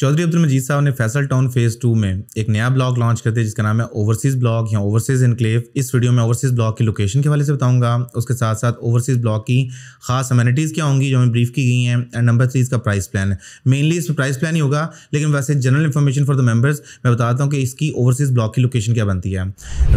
चौधरी अब्दुल मजीद साहब ने Faisal Town phase two में एक नया ब्लॉग लॉन्च करते हैं जिसका नाम है ओवरसीज ब्लॉग या ओवरसीज इनक्लेव इस वीडियो में ओवरसीज ब्लॉग की लोकेशन के हवाले से बताऊंगा उसके साथ साथ ओवरसीज ब्लॉग की खास अमेनिटीज़ क्या होंगी जो हमें ब्रीफ की गई हैं एंड नंबर थ्री इसका प्राइस प्लान है मेनली इसमें प्राइस प्लान ही होगा लेकिन वैसे general information for the members मैं बताता हूँ कि इसकी ओवरसीज ब्लॉक की लोकेशन क्या बनती है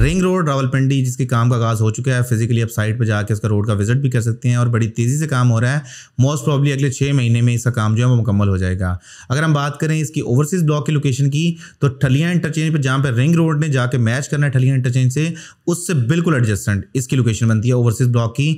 रिंग रोड रावलपिंडी जिसके काम का आगाज़ हो चुका है फिजिकली आप साइट पर जाकर उसका रोड का विजिट भी कर सकते हैं और बड़ी तेज़ी से काम हो रहा है मोस्ट प्रॉब्ली अगले छः महीने में इसका काम जो है वो मुकम्मल हो जाएगा अगर हम बात करें करें इसकी ओवरसीज ब्लॉक की लोकेशन की तो ठलिया इंटरचेंज पर जहाँ पर रिंग रोड ने जाकर मैच करना है ठलिया इंटरचेंज से उससे बिल्कुल एडजस्टेंट इसकी लोकेशन बनती है ओवरसीज ब्लॉक की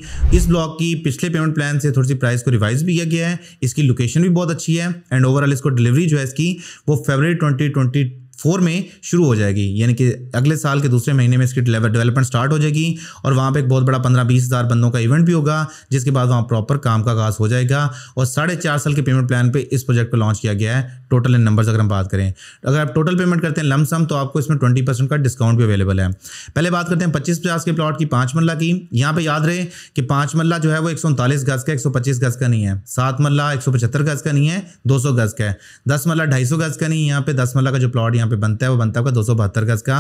इस ब्लॉक की पिछले पेमेंट प्लान से थोड़ी सी प्राइस को रिवाइज भी किया गया है इसकी लोकेशन भी बहुत अच्छी है एंड ओवरऑल इसको डिलीवरी जो है इसकी वो फेबररी ट्वेंटी फोर में शुरू हो जाएगी यानी कि अगले साल के दूसरे महीने में इसकी डेवलपमेंट स्टार्ट हो जाएगी और वहाँ पर एक बहुत बड़ा पंद्रह बीस हज़ार बंदों का इवेंट भी होगा जिसके बाद वहाँ प्रॉपर काम का आगाज हो जाएगा और साढ़े चार साल के पेमेंट प्लान पर इस प्रोजेक्ट को लॉन्च किया गया है टोटल इन नंबर्स अगर हम बात करें अगर आप टोटल पेमेंट करते हैं लमसम तो आपको इसमें ट्वेंटी परसेंट का डिस्काउंट भी अवेलेबल है पहले बात करते हैं पच्चीस पचास के प्लॉट की पाँच मल्ला की यहाँ पर याद रहे कि पाँच मल्ला जो है वो एक सौ उनतालीस गज का एक सौ पच्चीस गज का नहीं है सात मल्ला एक सौ पचहत्तर गज का नहीं है दो सौ गज का है दस मल्ला ढाई सौ गज का नहीं है यहाँ पे दस मल्ला का जो प्लॉट यहाँ पर पे बनता है वो बनता है दो सौ बहत्तर गज का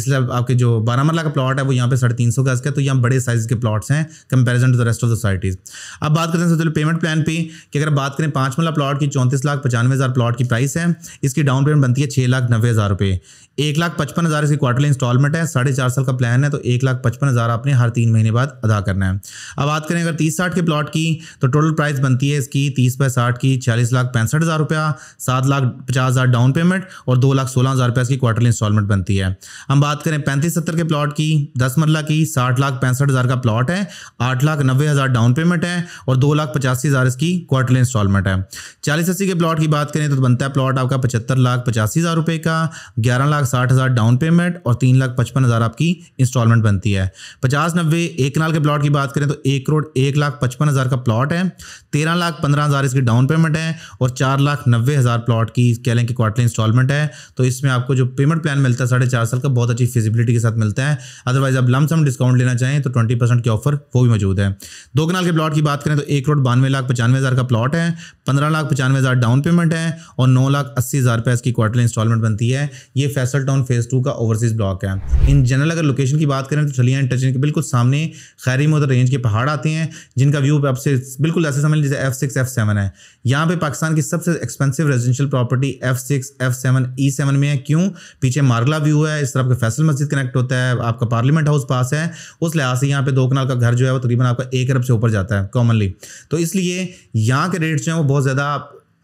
इसलिए आपके जो बारह मरला का प्लॉट है वो यहाँ पे साढ़े तीन सौ गज का तो यहाँ बड़े साइज के प्लॉट्स हैं comparison to the rest of the societies अब बात करते हैं सबसे पहले पेमेंट प्लान पर कि अगर बात करें पाँच मरला प्लॉट की चौंतीस लाख पचानवे हज़ार प्लॉट की प्राइस है इसकी डाउन पेमेंट बनती है छः लाख नब्बे हज़ार रुपये एक लाख पचपन हज़ार इसकी क्वार्टरली इंस्टॉलमेंट है साढ़े चार साल का प्लान है तो एक लाख पचपन हज़ार आपने हर तीन महीने बाद अदा करना है अब बात करें अगर तीस साठ के प्लॉट की तो टोटल प्राइस बनती है इसकी तीस बाय साठ की चालीस लाख पैंसठ हज़ार रुपया सात लाख पचास हज़ार डाउन पेमेंट और दो लाख सोलह हज़ार रुपया इसकी क्वार्टरली इंस्टॉलमेंट बनती है हम बात करें पैंतीस सत्तर के प्लॉट की दस मरला की साठ लाख पैंसठ हज़ार का प्लॉट है आठ लाख नब्बे हज़ार डाउन पेमेंट है और दो लाख पचासी हज़ार इसकी क्वार्टरली इंस्टॉलमेंट है चालीस अस्सी के प्लॉट की बात करें तो बनता है प्लॉट आपका पचहत्तर लाख पचासी हज़ार रुपये का ग्यारह लाख लाख साठ हज़ार डाउन पेमेंट और तीन लाख पचपन हज़ार आपकी इंस्टॉलमेंट बनती है पचास नब्बे एक कनाल के प्लॉट की बात करें तो एक करोड़ एक लाख पचपन हज़ार का प्लॉट है तेरह लाख पंद्रह हज़ार इसकी डाउन पेमेंट है और चार लाख नब्बे हज़ार प्लॉट की कह लें कि क्वार्टरली इंस्टॉलमेंट है तो इसमें आपको जो पेमेंट प्लान मिलता है साढ़े चार साल का बहुत अच्छी फिजिबिलिटी के साथ मिलता है अदरवाइज आप लमसम डिस्काउंट लेना चाहें तो ट्वेंटी परसेंट की ऑफर वो भी मौजूद है दो कनाल के प्लॉट की बात करें तो एक करोड़ बानवे लाख पचानवे हज़ार का प्लॉट है पंद्रह लाख पचानवे हज़ार डाउन पेमेंट है और नौ लाख अस्सी हज़ार रुपये इसकी क्वार्टरली इंस्टॉलमेंट बनती है ये फैसला कैसल टाउन फेज टू का ओवरसीज ब्लॉक है इन जनरल अगर लोकेशन की बात करें तो छलिया एंड टचिन के बिल्कुल सामने खैरी मोदर रेंज के पहाड़ आते हैं जिनका व्यू आपसे बिल्कुल ऐसे समझ लीजिए एफ सिक्स एफ सेवन है यहाँ पे पाकिस्तान की सबसे expensive residential property F six F seven E seven में है क्यों पीछे मारला व्यू है इस तरफ का फैसल मस्जिद कनेक्ट होता है आपका पार्लियामेंट हाउस पास है उस लिहाज से यहाँ पे दो कनाल का घर जो है वो तकरीबन आपका एक अरब से ऊपर जाता है कॉमनली तो इसलिए यहाँ के रेट जो है वो बहुत ज़्यादा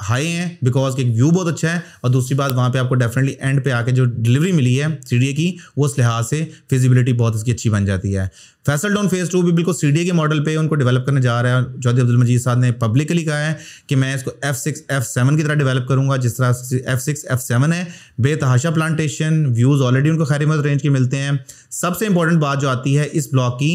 हाई हैं बिकॉज एक व्यू बहुत अच्छा है और दूसरी बात वहाँ पे आपको डेफिनेटली एंड पे आके जो डिलीवरी मिली है सी की वो उस लिहाज से फिजिबिलिटी बहुत इसकी अच्छी बन जाती है फैसल डाउन फेज़ टू भी बिल्कुल सी के मॉडल पे उनको डेवलप करने जा रहा है चौधरी अब्दुल मजीद साहब ने पब्लिकली कहा है कि मैं इसको एफ सिक्स एफ सेवन की तरह डेवलप करूँगा जिस तरह एफ सिक्स एफ सेवन है बेतहाशा प्लांटेशन व्यूज़ ऑलरेडी उनको खैर रेंज के मिलते हैं सबसे इंपॉर्टेंट बात जो आती है इस ब्लॉक की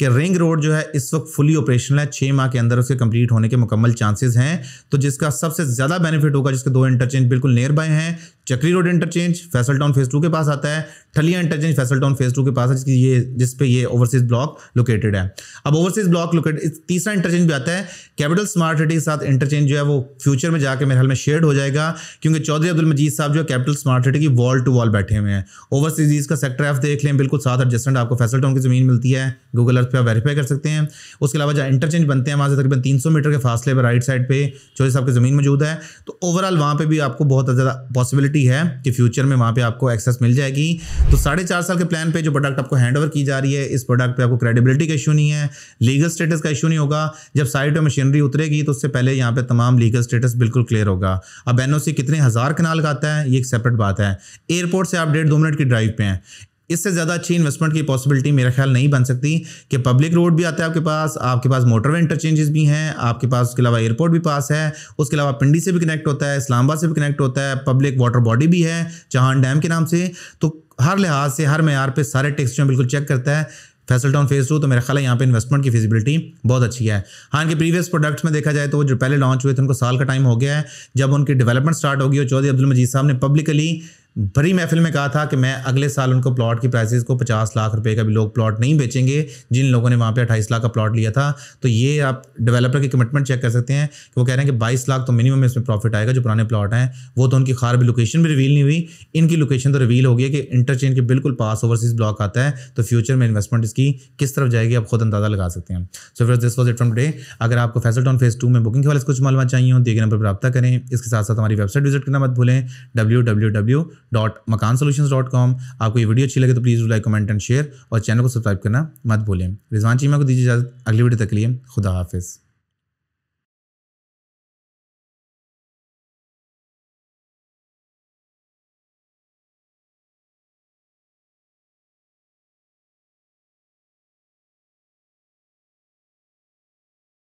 कि रिंग रोड जो है इस वक्त फुली ऑपरेशनल है छः माह के अंदर उसके कंप्लीट होने के मुकम्मल चांसेज हैं तो जिसका सबसे ज़्यादा बेनिफिट होगा जिसके दो इंटरचेंज बिल्कुल नियर बाय हैं Chakri road interchange Faisal Town phase two के पास आता है Thalian interchange town phase two के पास है जिसकी ये जिस पे ये ओवरसीज ब्लॉक लोकेटेड है अब ओवरसीज ब्लॉक लोकेट तीसरा इंटरचेंज भी आता है कैपिटल स्मार्ट सिटी के साथ इंटरचेंज जो है वो फ्यूचर में जाकर मेरे हाल में शेड हो जाएगा क्योंकि चौधरी अब्दुल मजीद साहब जो है कैपिटल स्मार्ट सिटी की वॉल टू वॉल बैठे हुए हैं ओवरसीज का सेक्टर एफ देख लें बिल्कुल साथ एडजस्टमेंट आपको टाउन की ज़मीन मिलती है गूगल अर्थ पर आप वेरीफाई कर सकते हैं उसके अलावा जहाँ इंटरचेंज बनते हैं वहाँ से तकरीबन तीन मीटर के फासले पर राइट साइड पर चौधरी साहब की ज़मीन मौजूद है तो ओवरऑल वहाँ पर भी आपको बहुत ज़्यादा पॉसिबिलिटी है कि फ्यूचर में वहाँ पर आपको एक्सेस मिल जाएगी तो साढ़े चार साल के प्लान पे जो प्रोडक्ट आपको हैंड ओवर की जा रही है इस प्रोडक्ट पे आपको क्रेडिबिलिटी का इशू नहीं है लीगल स्टेटस का इशू नहीं होगा जब साइट पर मशीनरी उतरेगी तो उससे पहले यहाँ पे तमाम लीगल स्टेटस बिल्कुल क्लियर होगा अब एन कितने हज़ार कनाल का आता है ये एक सेपरेट बात है एयरपोर्ट से आप डेढ़ दो मिनट की ड्राइव पे हैं इससे ज़्यादा अच्छी इन्वेस्टमेंट की पॉसिबिलिटी मेरा ख्याल नहीं बन सकती कि पब्लिक रोड भी आता है आपके पास आपके पास मोटरवे इंटरचेंजेस भी हैं आपके पास उसके अलावा एयरपोर्ट भी पास है उसके अलावा पिंडी से भी कनेक्ट होता है इस्लामाबाद से भी कनेक्ट होता है पब्लिक वाटर बॉडी भी है चहान डैम के नाम से तो हर लिहाज से हर मैार पे सारे टैक्स जो बिल्कुल चेक करता है फैसल टाउन फेज टू तो मेरा ख्याल है यहाँ पे इन्वेस्टमेंट की फिजिबिलिटी बहुत अच्छी है हाँ इनके प्रीवियस प्रोडक्ट्स में देखा जाए तो वो जो पहले लॉन्च हुए थे उनको साल का टाइम हो गया है जब उनकी डेवलपमेंट स्टार्ट होगी और चौधरी अब्दुल मजीद साहब ने पब्लिकली भरी महफिल में कहा था कि मैं अगले साल उनको प्लॉट की प्राइसेस को 50 लाख रुपए का भी लोग प्लॉट नहीं बेचेंगे जिन लोगों ने वहाँ पे 28 लाख का प्लॉट लिया था तो ये आप डेवलपर की कमिटमेंट चेक कर सकते हैं कि वो कह रहे हैं कि 22 लाख तो मिनिमम इसमें प्रॉफिट आएगा जो पुराने प्लॉट हैं वो तो उनकी खार भी लोकेशन भी रिवील नहीं हुई इनकी लोकेशन तो रिवील हो गई कि इंटरचेंज के बिल्कुल पास ओवरसीज ब्लॉक आता है तो फ्यूचर में इन्वेस्टमेंट इसकी किस तरफ जाएगी आप खुद अंदाजा लगा सकते हैं सो फिर this was it from day अगर आपको फैसल टाउन फेज टू में बुकिंग के वाले कुछ मालूम चाहिए हो देखे नंबर पर रब्ता करें इसके साथ साथ हमारी वेबसाइट विजिट करना मत भूलें W dot Makaan solution dot com आपको ये वीडियो अच्छी लगे तो please like comment and share और चैनल को सब्सक्राइब करना मत भूलें रिजवान चीमा को दीजिए इजाज़त अगली वीडियो तक लिए खुदा हाफिज़